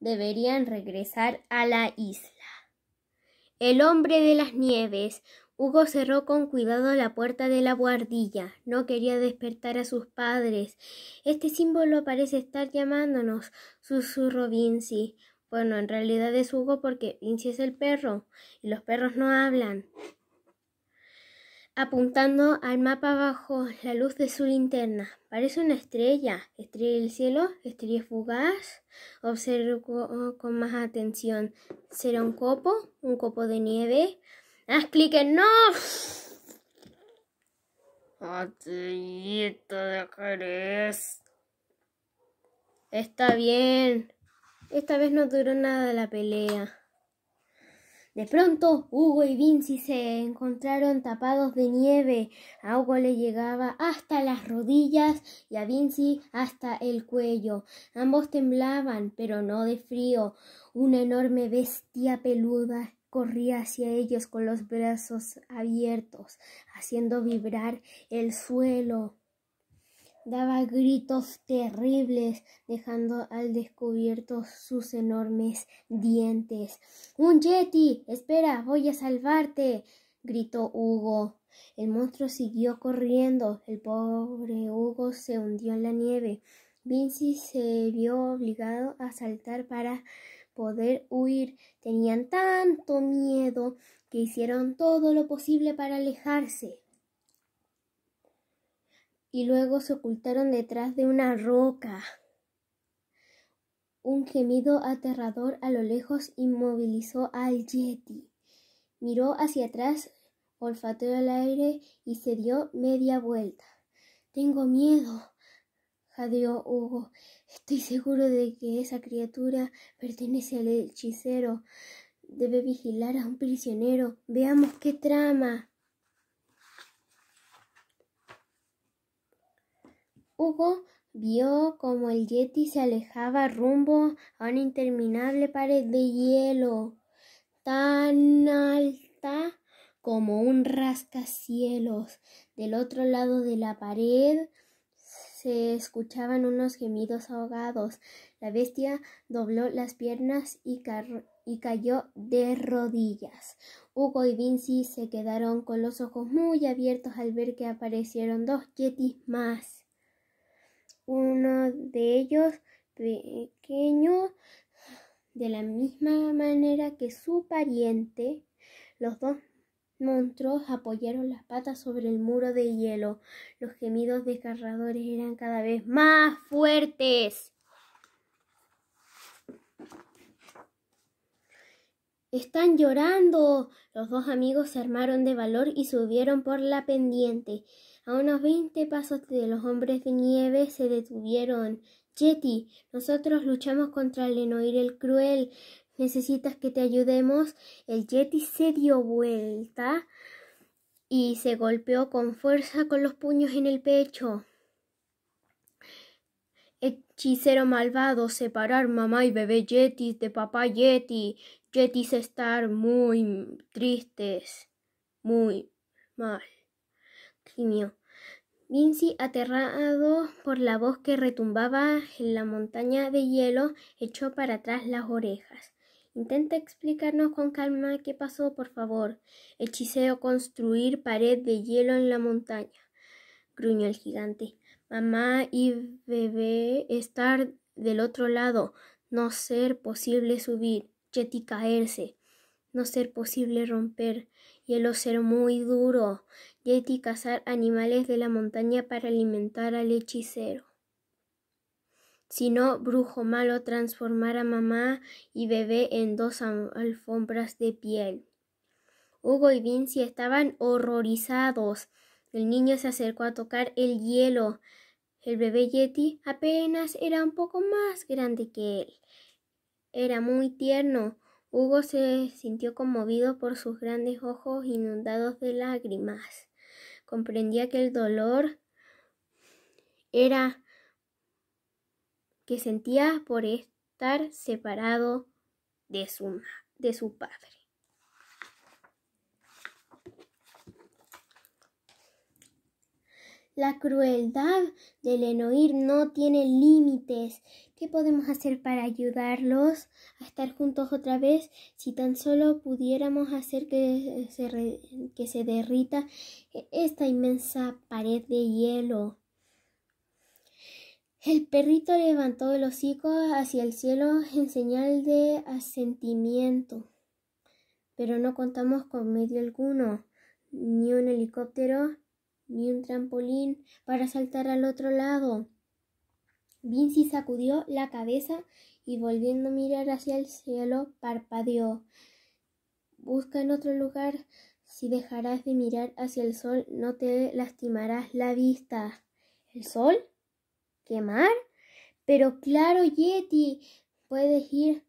deberían regresar a la isla. El hombre de las nieves. Hugo cerró con cuidado la puerta de la guardilla. No quería despertar a sus padres. Este símbolo parece estar llamándonos, susurró Vinci. Bueno, en realidad es Hugo porque Vinci es el perro, y los perros no hablan apuntando al mapa bajo la luz de su linterna. Parece una estrella, estrella del cielo, estrella fugaz. Observo con más atención. ¿Será un copo? ¿Un copo de nieve? ¡Haz ¡Ah, clic en no! de Jerez. Está bien. Esta vez no duró nada la pelea. De pronto, Hugo y Vinci se encontraron tapados de nieve. A le llegaba hasta las rodillas y a Vinci hasta el cuello. Ambos temblaban, pero no de frío. Una enorme bestia peluda corría hacia ellos con los brazos abiertos, haciendo vibrar el suelo daba gritos terribles, dejando al descubierto sus enormes dientes. ¡Un Yeti! ¡Espera! ¡Voy a salvarte! gritó Hugo. El monstruo siguió corriendo. El pobre Hugo se hundió en la nieve. Vinci se vio obligado a saltar para poder huir. Tenían tanto miedo que hicieron todo lo posible para alejarse y luego se ocultaron detrás de una roca. Un gemido aterrador a lo lejos inmovilizó al Yeti. Miró hacia atrás, olfateó el aire y se dio media vuelta. Tengo miedo, jadeó Hugo. Estoy seguro de que esa criatura pertenece al hechicero. Debe vigilar a un prisionero. Veamos qué trama. Hugo vio como el Yeti se alejaba rumbo a una interminable pared de hielo, tan alta como un rascacielos. Del otro lado de la pared se escuchaban unos gemidos ahogados. La bestia dobló las piernas y, cayó de rodillas. Hugo y Vinci se quedaron con los ojos muy abiertos al ver que aparecieron dos yetis más uno de ellos pequeño, de la misma manera que su pariente, los dos monstruos apoyaron las patas sobre el muro de hielo. Los gemidos desgarradores eran cada vez más fuertes. Están llorando. Los dos amigos se armaron de valor y subieron por la pendiente. A unos veinte pasos de los hombres de nieve se detuvieron. Yeti, nosotros luchamos contra el enoír el cruel. ¿Necesitas que te ayudemos? El Yeti se dio vuelta y se golpeó con fuerza con los puños en el pecho. Hechicero malvado, separar mamá y bebé Yeti de papá Yeti. se estar muy tristes, muy mal gimió. Vinci, aterrado por la voz que retumbaba en la montaña de hielo, echó para atrás las orejas. Intenta explicarnos con calma qué pasó, por favor. Hechiceo construir pared de hielo en la montaña, gruñó el gigante. Mamá y bebé estar del otro lado, no ser posible subir, Yeti caerse, no ser posible romper, hielo ser muy duro, Yeti cazar animales de la montaña para alimentar al hechicero. Si no, brujo malo transformar a mamá y bebé en dos alfombras de piel. Hugo y Vinci estaban horrorizados. El niño se acercó a tocar el hielo. El bebé Yeti apenas era un poco más grande que él. Era muy tierno. Hugo se sintió conmovido por sus grandes ojos inundados de lágrimas comprendía que el dolor era que sentía por estar separado de su, de su padre. La crueldad del enoír no tiene límites. ¿Qué podemos hacer para ayudarlos? a estar juntos otra vez si tan solo pudiéramos hacer que se, que se derrita e, esta inmensa pared de hielo. El perrito levantó el hocico hacia el cielo en señal de asentimiento, pero no contamos con medio alguno, ni un helicóptero, ni un trampolín para saltar al otro lado. Vinci sacudió la cabeza y volviendo a mirar hacia el cielo, parpadeó. Busca en otro lugar. Si dejarás de mirar hacia el sol, no te lastimarás la vista. ¿El sol? ¿Quemar? Pero claro, Yeti, puedes ir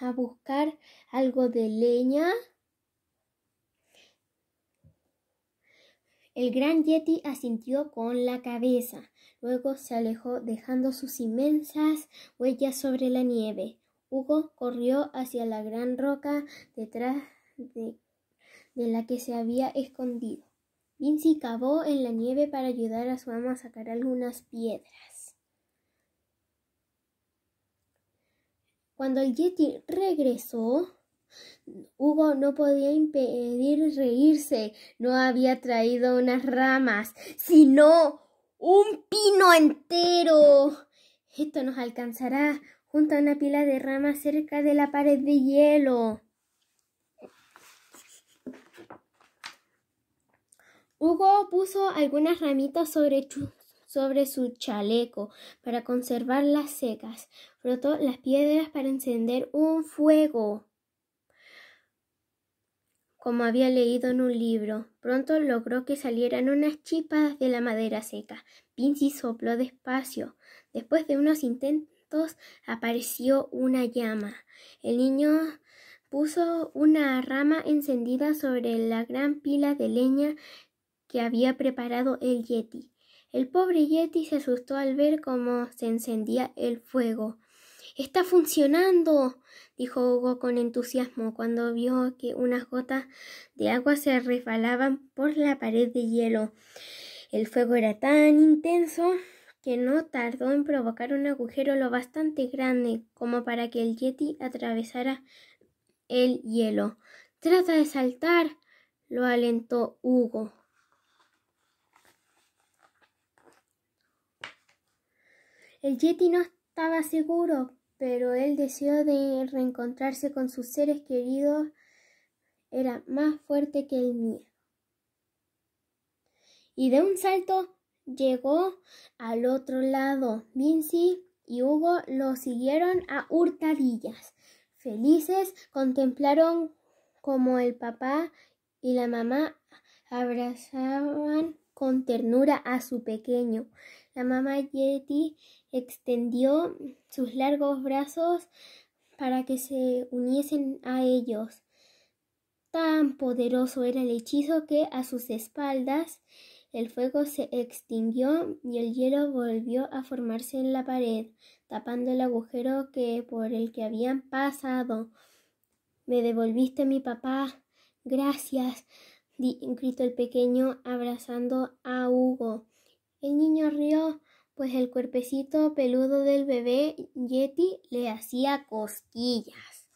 a buscar algo de leña. El gran Yeti asintió con la cabeza. Luego se alejó dejando sus inmensas huellas sobre la nieve. Hugo corrió hacia la gran roca detrás de, la que se había escondido. Vinci cavó en la nieve para ayudar a su ama a sacar algunas piedras. Cuando el Yeti regresó, Hugo no podía impedir reírse. No había traído unas ramas, sino un pino entero. Esto nos alcanzará junto a una pila de ramas cerca de la pared de hielo. Hugo puso algunas ramitas sobre, sobre su chaleco para conservarlas secas. Frotó las piedras para encender un fuego como había leído en un libro. Pronto logró que salieran unas chispas de la madera seca. Vinci sopló despacio. Después de unos intentos apareció una llama. El niño puso una rama encendida sobre la gran pila de leña que había preparado el yeti. El pobre yeti se asustó al ver cómo se encendía el fuego. Está funcionando. dijo Hugo con entusiasmo cuando vio que unas gotas de agua se resbalaban por la pared de hielo. El fuego era tan intenso que no tardó en provocar un agujero lo bastante grande como para que el yeti atravesara el hielo. Trata de saltar, lo alentó Hugo. El yeti no estaba seguro, pero el deseo de reencontrarse con sus seres queridos era más fuerte que el miedo, Y de un salto llegó al otro lado. Vinci y Hugo lo siguieron a hurtadillas. Felices contemplaron como el papá y la mamá abrazaban con ternura a su pequeño. La mamá Yeti extendió sus largos brazos para que se uniesen a ellos. Tan poderoso era el hechizo que a sus espaldas el fuego se extinguió y el hielo volvió a formarse en la pared, tapando el agujero que por el que habían pasado. Me devolviste a mi papá. Gracias. gritó el pequeño abrazando a Hugo. El niño rió, pues el cuerpecito peludo del bebé Yeti le hacía cosquillas.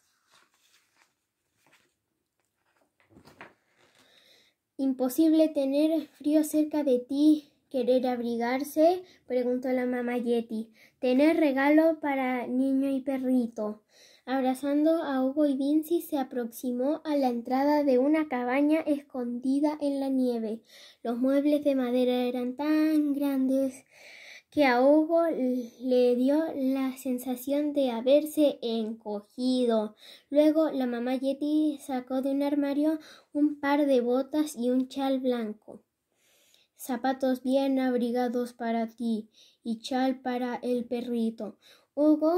Imposible tener frío cerca de ti, querer abrigarse? preguntó la mamá Yeti. Tener regalo para niño y perrito. Abrazando a Hugo y Vinci se aproximó a la entrada de una cabaña escondida en la nieve. Los muebles de madera eran tan grandes que a Hugo le dio la sensación de haberse encogido. Luego la mamá Yeti sacó de un armario un par de botas y un chal blanco zapatos bien abrigados para ti y chal para el perrito. Hugo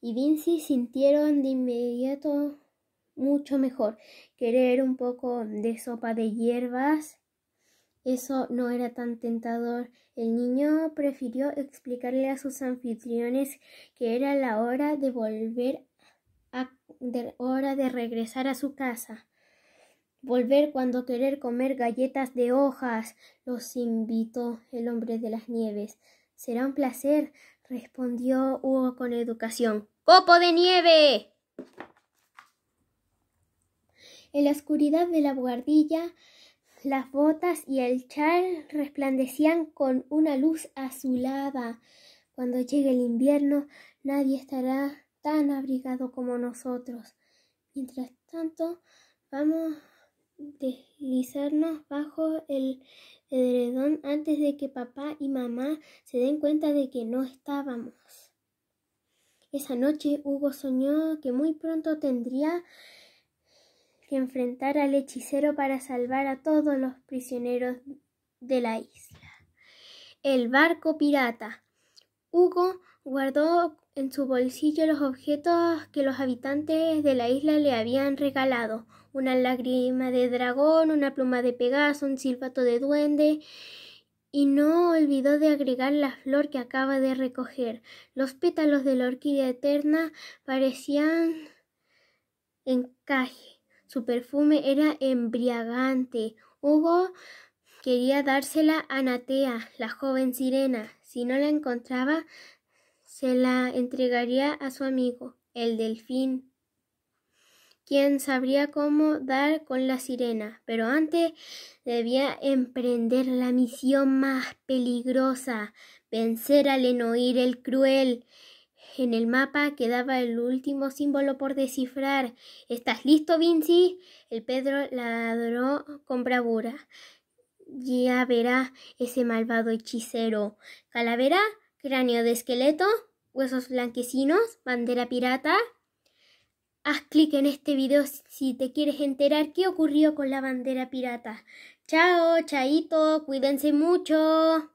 y Vinci sintieron de inmediato mucho mejor. Querer un poco de sopa de hierbas. Eso no era tan tentador. El niño prefirió explicarle a sus anfitriones que era la hora de volver a hora de regresar a su casa. Volver cuando querer comer galletas de hojas, los invitó el hombre de las nieves. Será un placer, respondió Hugo con educación. ¡Copo de nieve! En la oscuridad de la buhardilla, las botas y el chal resplandecían con una luz azulada. Cuando llegue el invierno, nadie estará tan abrigado como nosotros. Mientras tanto, vamos deslizarnos bajo el edredón antes de que papá y mamá se den cuenta de que no estábamos. Esa noche Hugo soñó que muy pronto tendría que enfrentar al hechicero para salvar a todos los prisioneros de la isla. El barco pirata. Hugo guardó en su bolsillo los objetos que los habitantes de la isla le habían regalado una lágrima de dragón, una pluma de Pegaso, un silbato de duende y no olvidó de agregar la flor que acaba de recoger. Los pétalos de la orquídea eterna parecían encaje. Su perfume era embriagante. Hugo quería dársela a Natea, la joven sirena. Si no la encontraba, se la entregaría a su amigo, el delfín. ¿Quién sabría cómo dar con la sirena, pero antes debía emprender la misión más peligrosa, vencer al enoír el cruel. En el mapa quedaba el último símbolo por descifrar. ¿Estás listo, Vinci? El Pedro adoró con bravura. Ya verá ese malvado hechicero. Calavera, cráneo de esqueleto, huesos blanquecinos, bandera pirata, Haz clic en este video si te quieres enterar qué ocurrió con la bandera pirata. Chao, chaito, cuídense mucho.